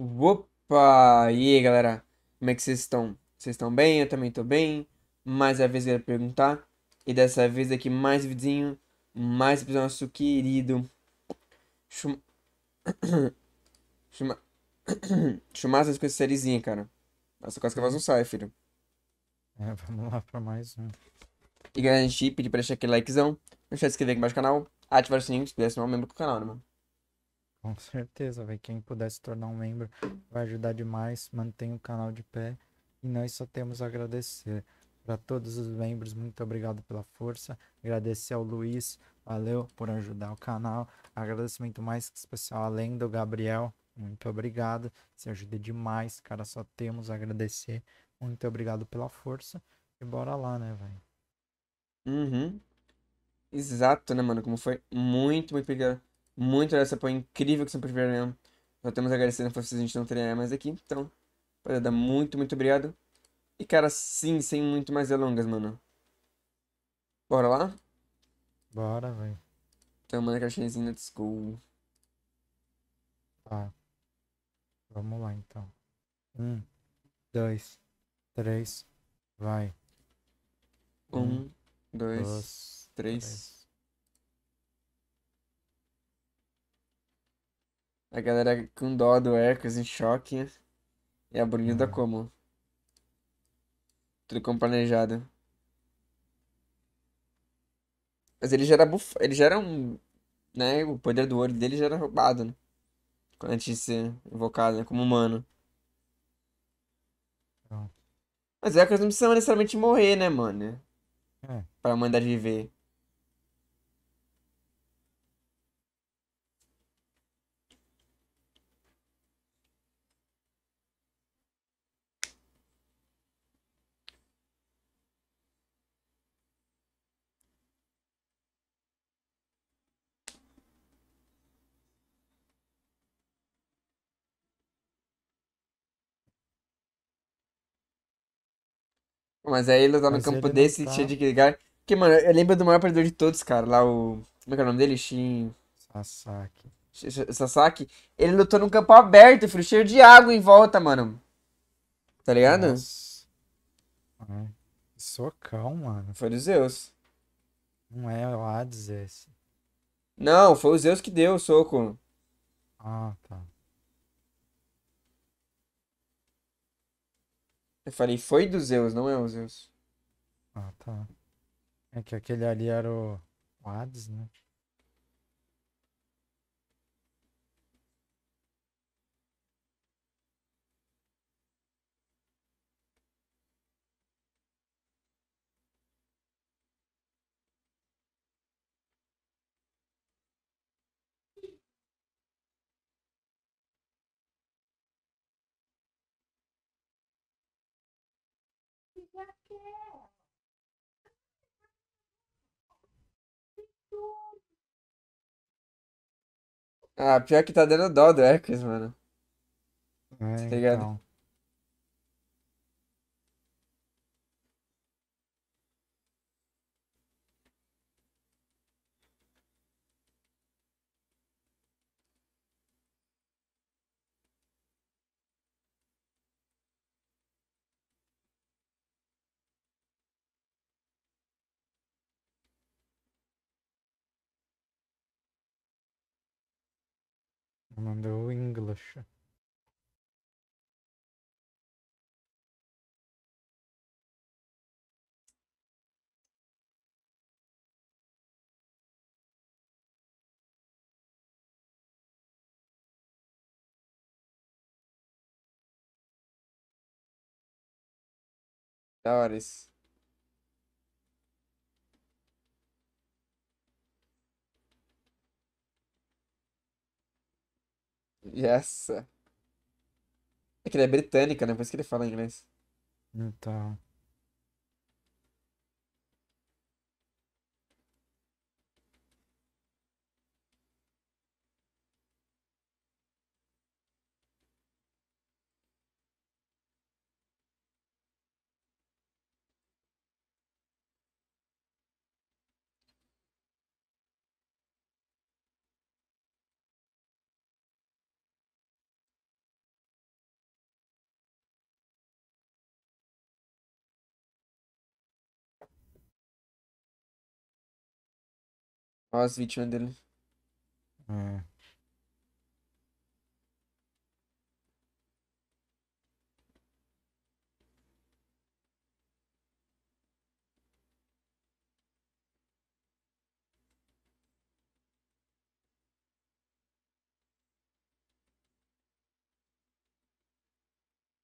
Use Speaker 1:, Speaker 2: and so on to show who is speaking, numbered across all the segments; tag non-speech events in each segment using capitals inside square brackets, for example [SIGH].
Speaker 1: Opa! E aí, galera? Como é que vocês estão? Vocês estão bem? Eu também estou bem. Mais a vez eu ia perguntar. E dessa vez aqui mais vizinho, mais pro nosso querido Chum... [COUGHS] Chuma... [COUGHS] Chumaço com essa sériezinha, cara. Nossa, quase que a voz não sai, filho.
Speaker 2: É, vamos lá pra mais um.
Speaker 1: E galera, a gente pedir pra deixar aquele likezão, não deixar de se inscrever aqui embaixo do canal, ativar o sininho se quiser ser um membro do canal, né, mano?
Speaker 2: Com certeza, velho. Quem puder se tornar um membro vai ajudar demais. Mantém o canal de pé. E nós só temos a agradecer. Para todos os membros, muito obrigado pela força. Agradecer ao Luiz, valeu por ajudar o canal. Agradecimento mais especial além do Gabriel. Muito obrigado. você ajuda demais, cara. Só temos a agradecer. Muito obrigado pela força. E bora lá, né, velho?
Speaker 1: Uhum. Exato, né, mano? Como foi muito, muito obrigado muito desse apoio é incrível que sempre tiveram mesmo. Só temos a agradecer, não fosse a gente não teria mais aqui. Então, rapaziada, muito, muito obrigado. E, cara, sim, sem muito mais delongas, mano. Bora lá? Bora, velho. Então, manda caixinha de let's go. Tá.
Speaker 2: Vamos lá, então. Um, dois, três,
Speaker 1: vai. Um, dois, dois três. três. A galera com dó do Hércules em choque. E a Brunilda hum. como? Tudo como planejado. Mas ele já era buf... Ele já era um. Né? O poder do olho dele já era roubado, né? Antes de ser invocado, né? Como humano. Pronto. Mas o Hércules não precisa necessariamente morrer, né, mano? É. Pra humanidade viver. Mas aí ele tá no campo desse tá... de ligar. Porque, mano, eu lembro do maior perdedor de todos, cara. Lá o. Como é que é o nome dele? Shin. Sasaki. Sasaki. Ele lutou num campo aberto, filho, cheio de água em volta, mano. Tá ligado? Nossa. Socão, mano. Foi do Zeus. Não é o Hades esse. Não, foi o Zeus que deu o soco. Ah, tá. Eu falei, foi do Zeus, não é o Zeus.
Speaker 2: Ah, tá. É que aquele ali era o, o Hades, né?
Speaker 1: Ah, pior que tá dando dó do Hércules, mano. É, tá ligado? Então.
Speaker 2: mandou é o English. Da hora
Speaker 1: isso. Yes. É que ele é britânica, né? Por isso que ele fala inglês.
Speaker 2: Então.
Speaker 1: Olha as vítimas dele.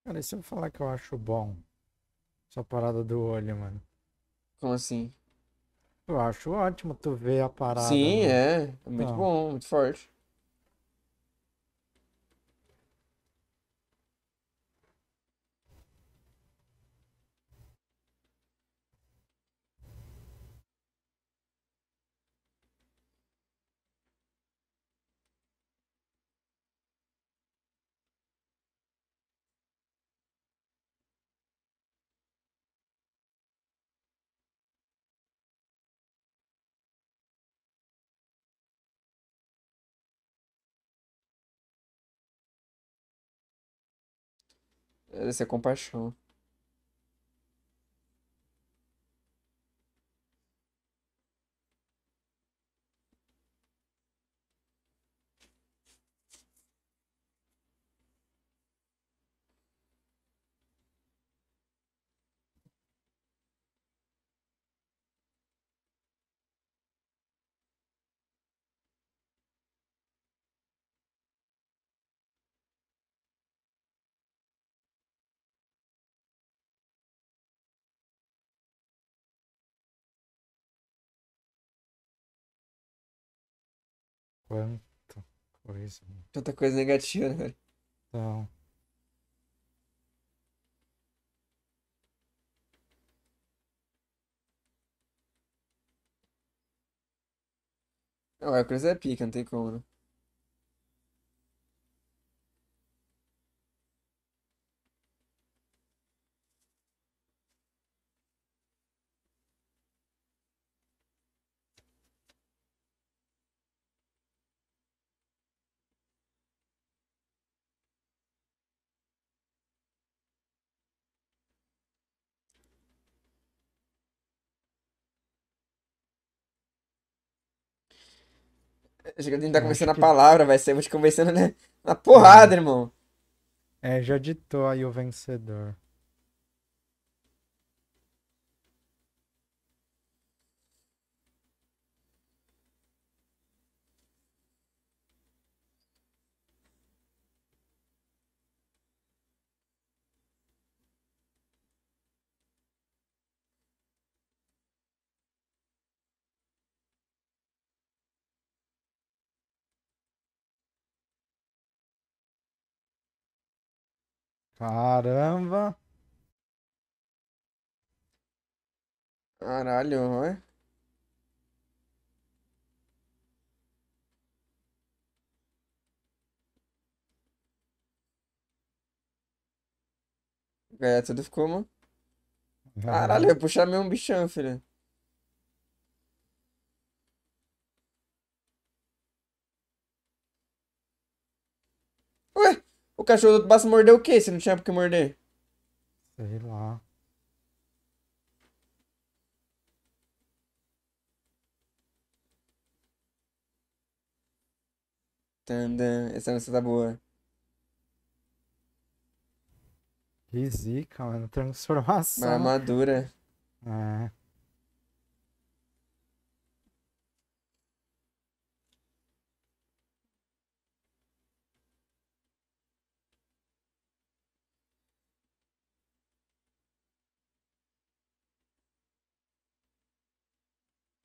Speaker 2: Cara, e se eu falar que eu acho bom essa parada do
Speaker 1: olho, mano? Como assim?
Speaker 2: Eu acho ótimo tu ver a parada. Sim, né? é. é muito então.
Speaker 1: bom, muito forte. Essa é compaixão. Quanta coisa. Tanta coisa negativa, né,
Speaker 2: Então. Não, o Cruzeiro
Speaker 1: é pica, não tem como, né? Acho que a gente tá começando que... a palavra, vai ser, vou te conversando, né? Na porrada, é. irmão.
Speaker 2: É, já ditou aí o vencedor. Caramba.
Speaker 1: Caralho, é? É, tudo ficou, mano. É. Caralho, eu puxar mesmo um bichão, filho. Ué? O cachorro do Basta mordeu o quê? Se não tinha por que morder?
Speaker 2: Sei lá.
Speaker 1: Tandam, essa música tá boa.
Speaker 2: Que zica, mano. Transformação. Uma armadura. É.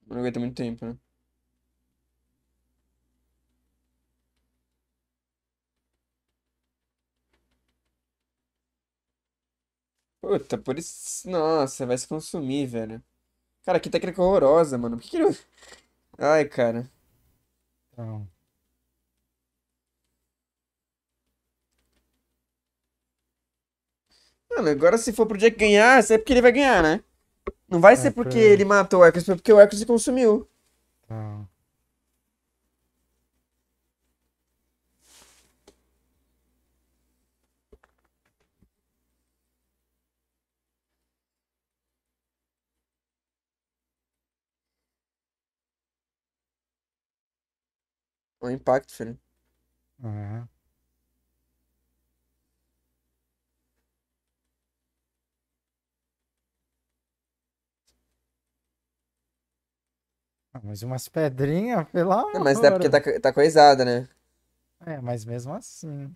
Speaker 1: Não aguenta muito tempo, né? Puta, por isso. Nossa, vai se consumir, velho. Cara, que técnica horrorosa, mano. Por que, que ele. Ai, cara. Não. Mano, agora se for pro Jack ganhar, é porque ele vai ganhar, né? Não vai é, ser porque ele matou o Hércules, foi porque o Hércules se consumiu. Tá. Ah. O é impacto, filho.
Speaker 2: É. Ah, mas umas pedrinhas, pelo amor.
Speaker 1: É, Não, mas é porque tá, tá coisada, né?
Speaker 2: É, mas mesmo assim.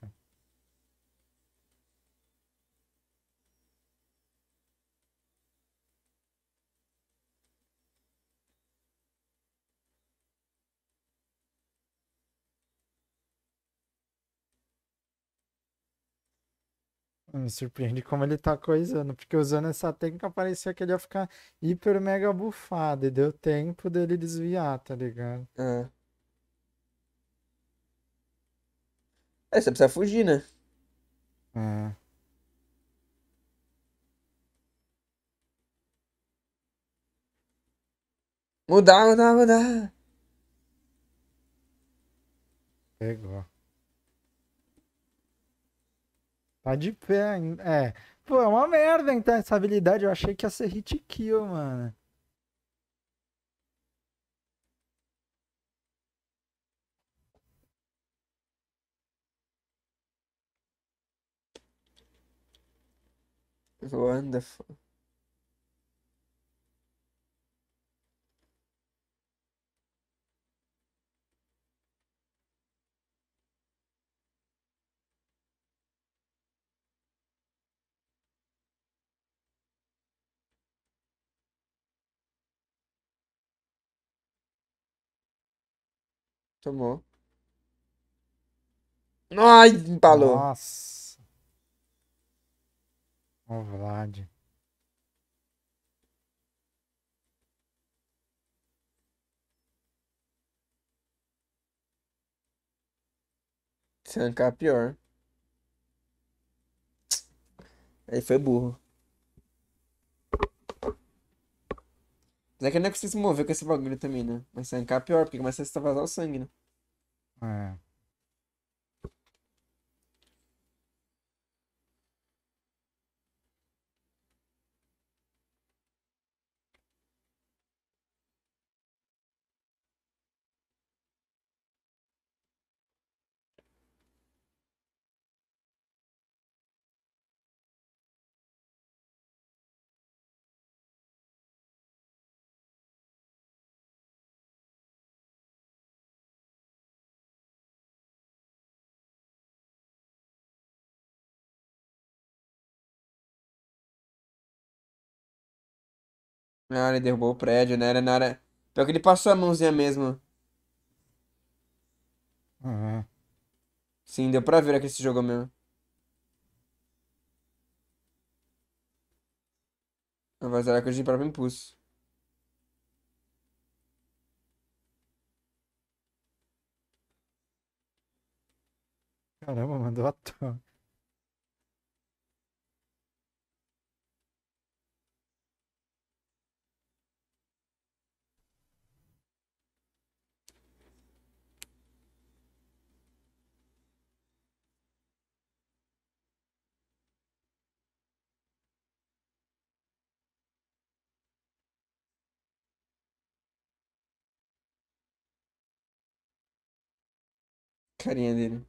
Speaker 2: Me surpreende como ele tá coisando, porque usando essa técnica parecia que ele ia ficar hiper mega bufado e deu tempo dele desviar, tá ligado? É.
Speaker 1: É, você precisa fugir, né? É. Mudar, mudar, mudar.
Speaker 2: Pegou. Tá de pé ainda. É. Pô, é uma merda então essa habilidade. Eu achei que ia ser hit kill, mano.
Speaker 1: Wonderful. Tomou. Ai, embalou. Nossa.
Speaker 2: Ô, Vlad.
Speaker 1: Se arrancar, pior. Aí foi burro. Mas é que ele não conseguiu se mover com esse bagulho também, né? Mas se ancar pior, porque começa a vazar o sangue, né? É. Ah, ele derrubou o prédio, né? Era na hora. Pior que ele passou a mãozinha mesmo. Uhum. Sim, deu pra ver aqui esse jogo mesmo. Vazar a coisa de próprio impulso.
Speaker 2: Caramba, mandou a toa.
Speaker 1: Carinha dele.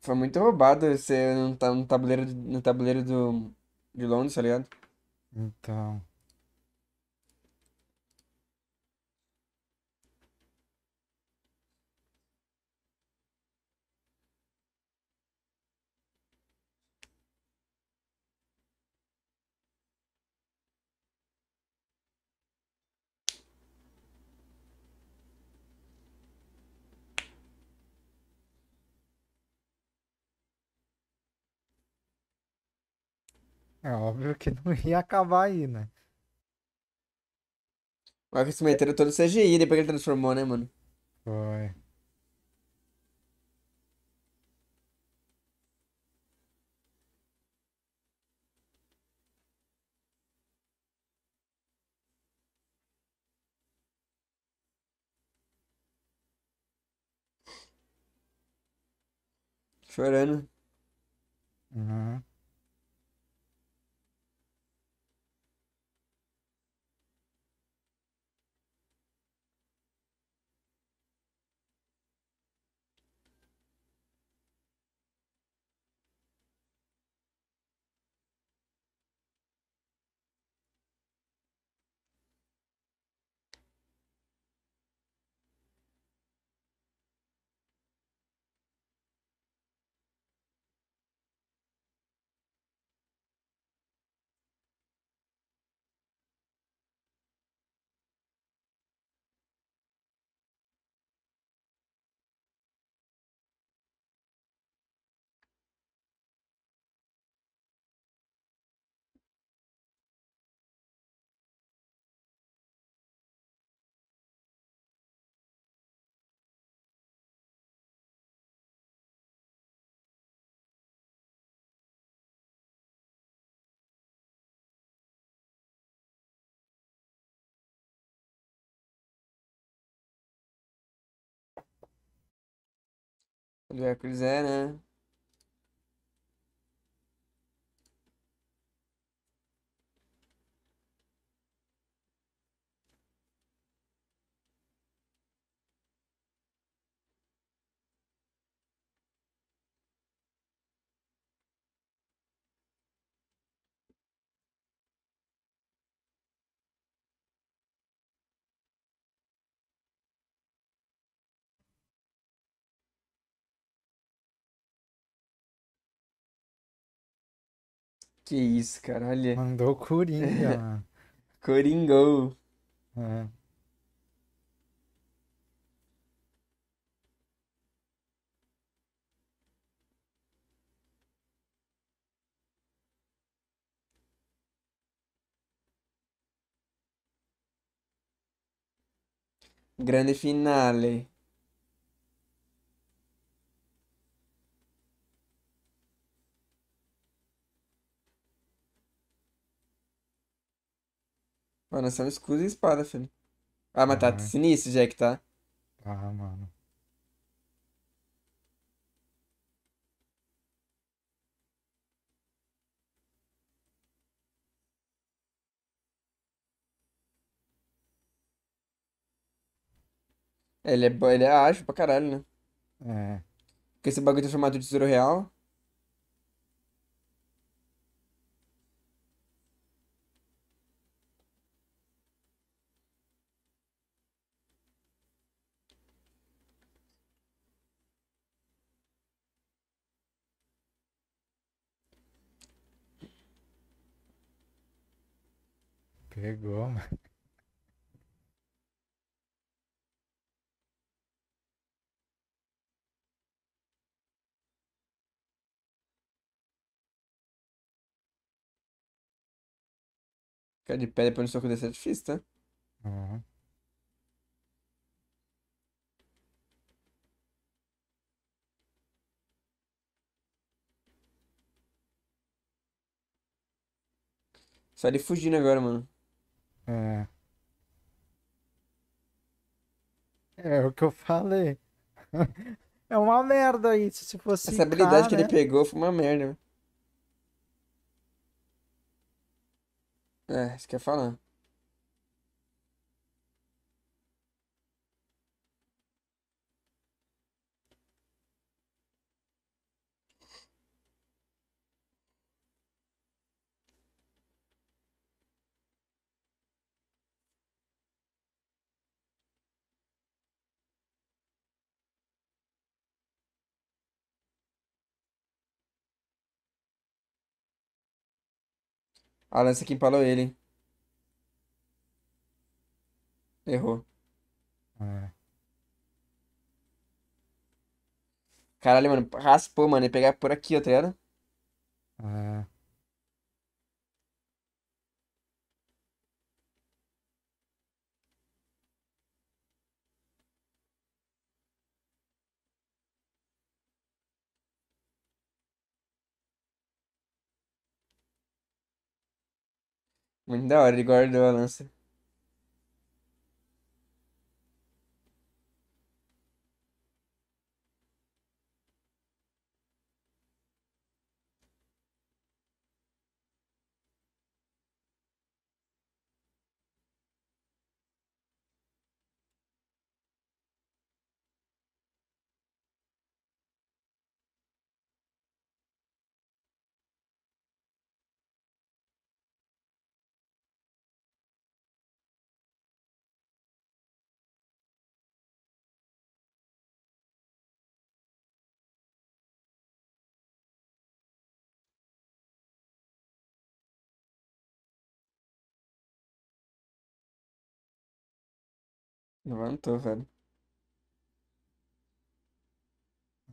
Speaker 1: Foi muito roubado ser no, no tabuleiro, no tabuleiro do, de Londres, tá ligado?
Speaker 2: Então. É óbvio que [LAUGHS] não ia acabar aí, né?
Speaker 1: Mas se meteram todo o CGI depois que ele transformou, né, mano? Foi. Chorando. Uhum. Onde é que eles é, né?
Speaker 2: Que é isso, cara, olha. Mandou Coringa, [LAUGHS] mano.
Speaker 1: Coringou. É. Grande finale. Mano, são é escudo e espada, filho. Ah, mas tá sinistro, Jack, tá? Ah, mano. É, ele é, ele é ágil pra caralho, né? É. Porque esse bagulho tá chamado de tesouro real. Pegou, mano. Ficar de pé depois do soco desse é difícil, tá? Uhum. Sai de fugindo agora, mano.
Speaker 2: É. É o que eu falei. [LAUGHS]
Speaker 1: é uma merda isso, se fosse. Essa habilidade que né? ele pegou foi uma merda. É, isso que eu ia falar. A lança que empalou ele. Errou. É. Caralho, mano. Raspou, mano. Ia pegar por aqui, ó, tá ligado? É. Muito da hora, ele guardou a lança. Levantou, velho.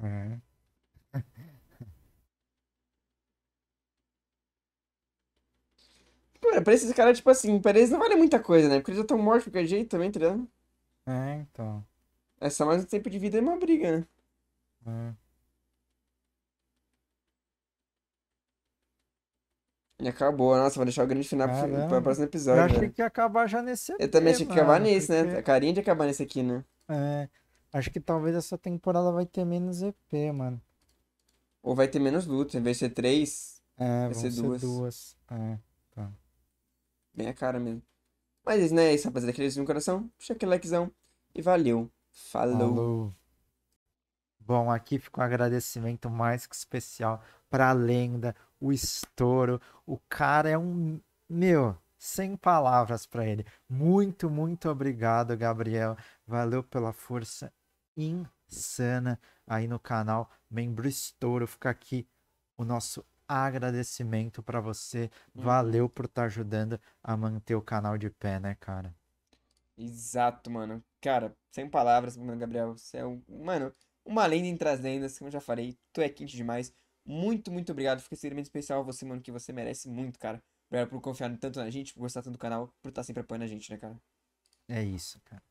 Speaker 1: É. [LAUGHS] Mano, pra esses caras, tipo assim, pra eles não vale muita coisa, né? Porque eles já estão mortos de qualquer jeito também, tá ligado? É, então. É só mais um tempo de vida e uma briga, né? É. e Acabou, nossa, vou deixar o grande final para pro próximo episódio. Eu achei que ia acabar já nesse EP, Eu também achei que ia acabar nesse, né? porque... né? A carinha de acabar nesse aqui, né?
Speaker 2: É. Acho que talvez essa temporada vai ter menos EP, mano.
Speaker 1: Ou vai ter menos luta, em vez de ser três, é, vai ser duas. Ser duas. É, tá. Bem a cara mesmo. Mas né, é isso, rapaziada. Aquele no coração, deixa aquele likezão e valeu. Falou. Falou.
Speaker 2: Bom, aqui fica um agradecimento mais que especial pra lenda, o estouro. O cara é um. Meu, sem palavras para ele. Muito, muito obrigado, Gabriel. Valeu pela força insana aí no canal. Membro Estouro, fica aqui o nosso agradecimento para você. Uhum. Valeu por estar tá ajudando a manter o canal de pé, né, cara?
Speaker 1: Exato, mano. Cara, sem palavras, mano, Gabriel. Você é um. Mano, uma lenda entre as lendas, como eu já falei. Tu é quente demais. Muito, muito obrigado. Fica extremamente especial você, mano, que você merece muito, cara. Obrigado por confiar tanto na gente, por gostar tanto do canal, por estar sempre apoiando a gente, né, cara?
Speaker 2: É isso, cara.